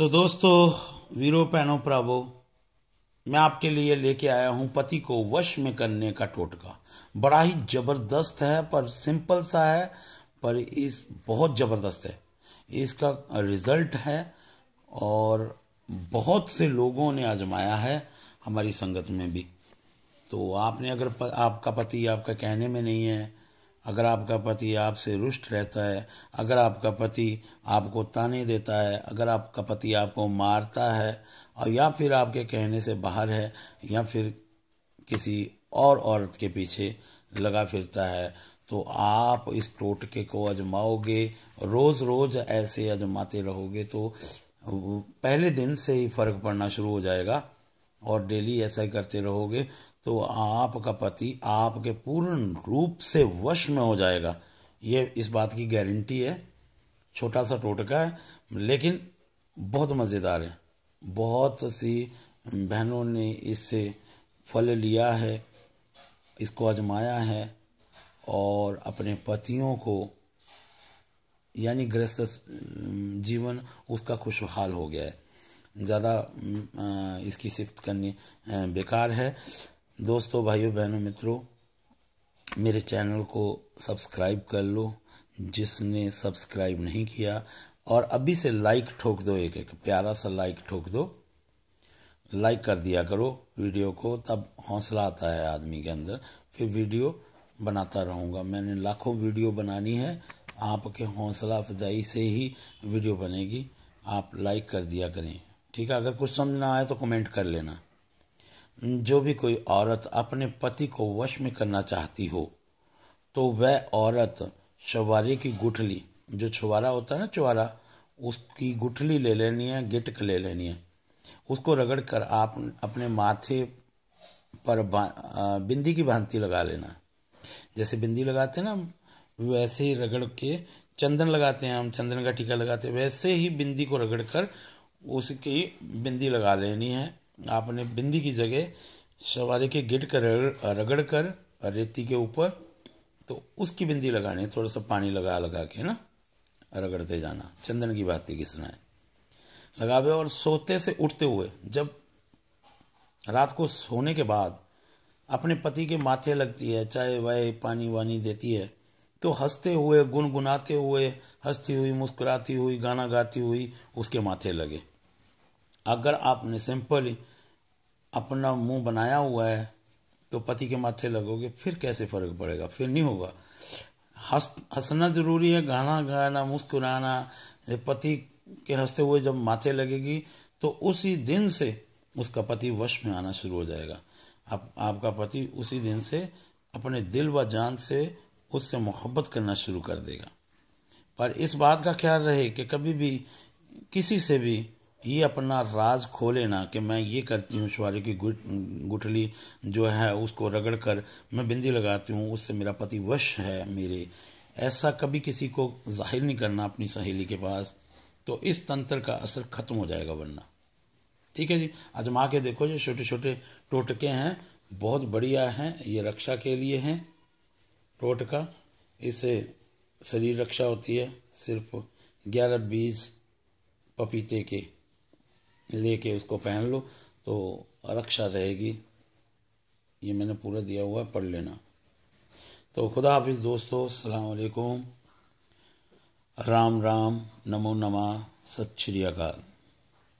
तो दोस्तों वीरो पहनो भ्रावो मैं आपके लिए लेके आया हूँ पति को वश में करने का टोटका बड़ा ही ज़बरदस्त है पर सिंपल सा है पर इस बहुत ज़बरदस्त है इसका रिज़ल्ट है और बहुत से लोगों ने आजमाया है हमारी संगत में भी तो आपने अगर प, आपका पति आपका कहने में नहीं है अगर आपका पति आपसे रुष्ट रहता है अगर आपका पति आपको ताने देता है अगर आपका पति आपको मारता है और या फिर आपके कहने से बाहर है या फिर किसी और औरत के पीछे लगा फिरता है तो आप इस टोटके को आजमाओगे रोज़ रोज़ ऐसे आजमाते रहोगे तो पहले दिन से ही फ़र्क पड़ना शुरू हो जाएगा और डेली ऐसा ही करते रहोगे तो आपका पति आपके पूर्ण रूप से वश में हो जाएगा ये इस बात की गारंटी है छोटा सा टोटका है लेकिन बहुत मज़ेदार है बहुत सी बहनों ने इससे फल लिया है इसको आजमाया है और अपने पतियों को यानी ग्रस्त जीवन उसका खुशहाल हो गया है ज़्यादा इसकी सिफ्ट करनी बेकार है दोस्तों भाइयों बहनों मित्रों मेरे चैनल को सब्सक्राइब कर लो जिसने सब्सक्राइब नहीं किया और अभी से लाइक ठोक दो एक एक प्यारा सा लाइक ठोक दो लाइक कर दिया करो वीडियो को तब हौसला आता है आदमी के अंदर फिर वीडियो बनाता रहूँगा मैंने लाखों वीडियो बनानी है आपके हौसला अफजाई से ही वीडियो बनेगी आप लाइक कर दिया करें ठीक है अगर कुछ समझ ना आए तो कमेंट कर लेना जो भी कोई औरत अपने पति को वश में करना चाहती हो तो वह औरत शवारी की गुठली जो छुवारा होता है ना छुवारा उसकी गुठली ले लेनी है गिटक ले लेनी है उसको रगड़ कर आप अपने माथे पर बिंदी की भांति लगा लेना जैसे बिंदी लगाते हैं ना वैसे ही रगड़ के चंदन लगाते हैं हम चंदन का टीका लगाते हैं वैसे ही बिंदी को रगड़ कर उसकी बिंदी लगा लेनी है आपने बिंदी की जगह सवारी के गिट कर रगड़ कर रेती के ऊपर तो उसकी बिंदी लगानी थोड़ा सा पानी लगा लगा के ना रगड़ते जाना चंदन की बाती किसना है लगावे और सोते से उठते हुए जब रात को सोने के बाद अपने पति के माथे लगती है चाय वाय पानी वानी देती है तो हंसते हुए गुनगुनाते हुए हंसती हुई मुस्कुराती हुई गाना गाती हुई उसके माथे लगे अगर आपने सिंपल अपना मुंह बनाया हुआ है तो पति के माथे लगोगे फिर कैसे फर्क पड़ेगा फिर नहीं होगा हंस हंसना जरूरी है गाना गाना मुस्कुराना पति के हंसते हुए जब माथे लगेगी तो उसी दिन से उसका पति वश में आना शुरू हो जाएगा आप आपका पति उसी दिन से अपने दिल व जान से उससे मोहब्बत करना शुरू कर देगा पर इस बात का ख्याल रहे कि कभी भी किसी से भी ये अपना राज खोले ना कि मैं ये करती हूँ शुआरे की गुट गुठली जो है उसको रगड़ कर मैं बिंदी लगाती हूँ उससे मेरा पति वश है मेरे ऐसा कभी किसी को जाहिर नहीं करना अपनी सहेली के पास तो इस तंत्र का असर ख़त्म हो जाएगा वरना ठीक है जी अजमा के देखो जो छोटे छोटे टोटके हैं बहुत बढ़िया हैं ये रक्षा के लिए हैं टोटका इससे शरीर रक्षा होती है सिर्फ ग्यारह बीस पपीते के लेके उसको पहन लो तो रक्षा रहेगी ये मैंने पूरा दिया हुआ है पढ़ लेना तो खुदा हाफिज़ दोस्तों अलैक्म राम राम नमो नमा सत श्री अकाल